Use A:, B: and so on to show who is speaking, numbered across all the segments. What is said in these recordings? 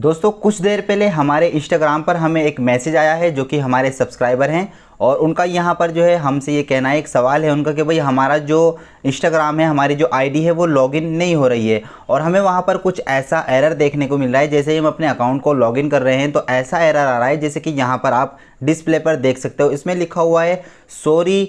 A: दोस्तों कुछ देर पहले हमारे इंस्टाग्राम पर हमें एक मैसेज आया है जो कि हमारे सब्सक्राइबर हैं और उनका यहाँ पर जो है हमसे ये कहना है एक सवाल है उनका कि भाई हमारा जो इंस्टाग्राम है हमारी जो आईडी है वो लॉगिन नहीं हो रही है और हमें वहाँ पर कुछ ऐसा एरर देखने को मिल रहा है जैसे ही हम अपने अकाउंट को लॉगिन कर रहे हैं तो ऐसा एरर आ रहा है जैसे कि यहाँ पर आप डिस्प्ले पर देख सकते हो इसमें लिखा हुआ है sorry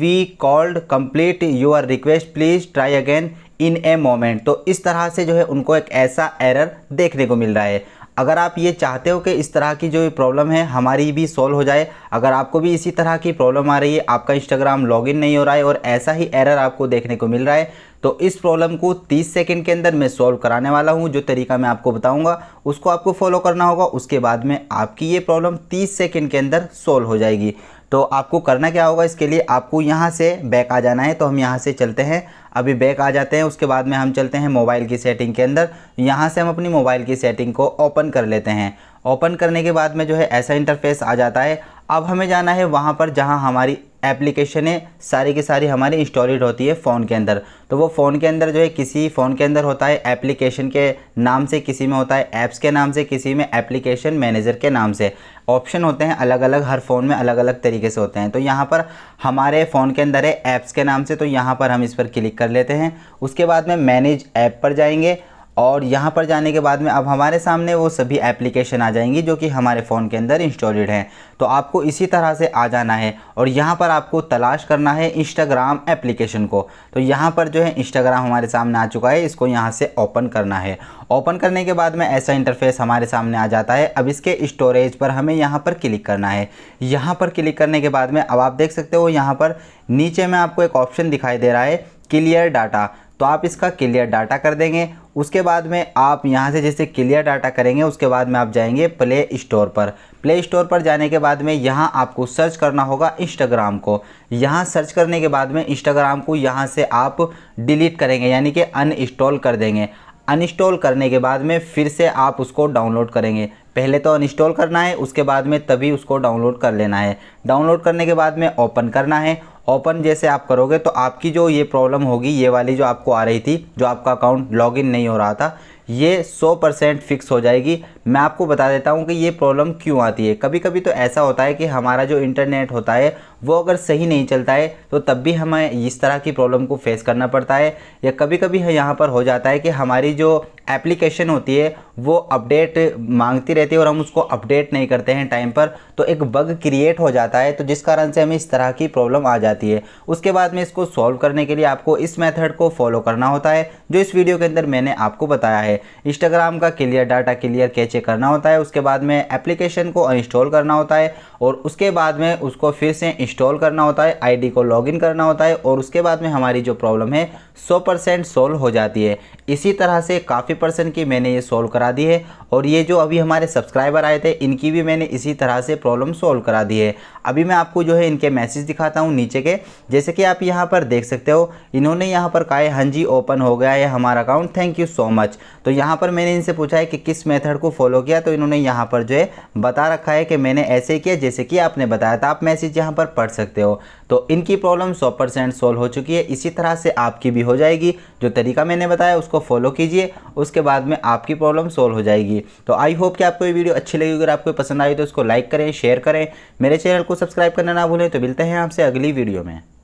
A: we could complete your request please try again in a moment तो इस तरह से जो है उनको एक ऐसा एरर देखने को मिल रहा है अगर आप ये चाहते हो कि इस तरह की जो प्रॉब्लम है हमारी भी सॉल्व हो जाए अगर आपको भी इसी तरह की प्रॉब्लम आ रही है आपका इंस्टाग्राम लॉगिन नहीं हो रहा है और ऐसा ही एरर आपको देखने को मिल रहा है तो इस प्रॉब्लम को 30 सेकंड के अंदर मैं सॉल्व कराने वाला हूँ जो तरीका मैं आपको बताऊँगा उसको आपको फॉलो करना होगा उसके बाद में आपकी ये प्रॉब्लम 30 सेकंड के अंदर सॉल्व हो जाएगी तो आपको करना क्या होगा इसके लिए आपको यहाँ से बैक आ जाना है तो हम यहाँ से चलते हैं अभी बैक आ जाते हैं उसके बाद में हम चलते हैं मोबाइल की सेटिंग के अंदर यहाँ से हम अपनी मोबाइल की सेटिंग को ओपन कर लेते हैं ओपन करने के बाद में जो है ऐसा इंटरफेस आ जाता है अब हमें जाना है वहाँ पर जहाँ हमारी एप्लीकेशनें सारी की सारी हमारी इंस्टॉलिड होती है फ़ोन के अंदर तो वो फ़ोन के अंदर जो है किसी फ़ोन के अंदर होता है एप्लीकेशन के नाम से किसी में होता है ऐप्स के नाम से किसी में एप्लीकेशन मैनेजर के नाम से ऑप्शन होते हैं अलग अलग हर फ़ोन में अलग अलग तरीके से होते हैं तो यहाँ पर हमारे फ़ोन के अंदर है ऐप्स के नाम से तो यहाँ पर हम इस पर क्लिक कर लेते हैं उसके बाद में मैनेज ऐप पर जाएंगे और यहाँ पर जाने के बाद में अब हमारे सामने वो सभी एप्लीकेशन आ जाएंगी जो कि हमारे फ़ोन के अंदर इंस्टॉलेड हैं तो आपको इसी तरह से आ जाना है और यहाँ पर आपको तलाश करना है इंस्टाग्राम एप्लीकेशन को तो यहाँ पर जो है इंस्टाग्राम हमारे सामने आ चुका है इसको यहाँ से ओपन करना है ओपन करने के बाद में ऐसा इंटरफेस हमारे सामने आ जाता है अब इसके स्टोरेज पर हमें यहाँ पर क्लिक करना है यहाँ पर क्लिक करने के बाद में अब आप देख सकते हो यहाँ पर नीचे में आपको एक ऑप्शन दिखाई दे रहा है क्लियर डाटा तो आप इसका क्लियर डाटा कर देंगे उसके बाद में आप यहाँ से जैसे क्लियर डाटा करेंगे उसके बाद में आप जाएंगे प्ले स्टोर पर प्ले स्टोर पर जाने के बाद में यहाँ आपको सर्च करना होगा इंस्टाग्राम को यहाँ सर्च करने के बाद में इंस्टाग्राम को यहाँ से आप डिलीट करेंगे यानी कि अनइंस्टॉल कर देंगे अनइंस्टॉल करने के बाद में फिर से आप उसको डाउनलोड करेंगे पहले तो अनइंस्टॉल करना है उसके बाद में तभी उसको डाउनलोड कर लेना है डाउनलोड करने के बाद में ओपन करना है ओपन जैसे आप करोगे तो आपकी जो ये प्रॉब्लम होगी ये वाली जो आपको आ रही थी जो आपका अकाउंट लॉगिन नहीं हो रहा था ये 100 परसेंट फिक्स हो जाएगी मैं आपको बता देता हूँ कि ये प्रॉब्लम क्यों आती है कभी कभी तो ऐसा होता है कि हमारा जो इंटरनेट होता है वो अगर सही नहीं चलता है तो तब भी हमें इस तरह की प्रॉब्लम को फेस करना पड़ता है या कभी कभी यहाँ पर हो जाता है कि हमारी जो एप्लीकेशन होती है वो अपडेट मांगती रहती है और हम उसको अपडेट नहीं करते हैं टाइम पर तो एक बग क्रिएट हो जाता है तो जिस कारण से हमें इस तरह की प्रॉब्लम आ जाती है उसके बाद में इसको सॉल्व करने के लिए आपको इस मेथड को फॉलो करना होता है जो इस वीडियो के अंदर मैंने आपको बताया है इंस्टाग्राम का क्लियर डाटा क्लियर कैचे नीचे करना होता है उसके बाद में एप्लीकेशन को अनइंस्टॉल करना होता है और उसके बाद में उसको फिर से इंस्टॉल करना होता है आईडी को लॉगिन करना होता है और उसके बाद में हमारी जो प्रॉब्लम है 100 परसेंट सोल्व हो जाती है इसी तरह से काफ़ी परसेंट की मैंने ये सोल्व करा दी है और ये जो अभी हमारे सब्सक्राइबर आए थे इनकी भी मैंने इसी तरह से प्रॉब्लम सोल्व करा दी है अभी मैं आपको जो है इनके मैसेज दिखाता हूँ नीचे के जैसे कि आप यहाँ पर देख सकते हो इन्होंने यहाँ पर कहा हाँ जी ओपन हो गया है हमारा account thank you so much तो यहाँ पर मैंने इनसे पूछा है कि किस मेथड को फॉलो फॉलो किया तो इन्होंने यहाँ पर जो है बता रखा है कि मैंने ऐसे किया जैसे कि आपने बताया था आप मैसेज यहाँ पर पढ़ सकते हो तो इनकी प्रॉब्लम सौ परसेंट सॉल्व हो चुकी है इसी तरह से आपकी भी हो जाएगी जो तरीका मैंने बताया उसको फॉलो कीजिए उसके बाद में आपकी प्रॉब्लम सॉल्व हो जाएगी तो आई होप कि आपको ये वीडियो अच्छी लगी अगर आपको पसंद आई तो उसको लाइक करें शेयर करें मेरे चैनल को सब्सक्राइब करना ना भूलें तो मिलते हैं आपसे अगली वीडियो में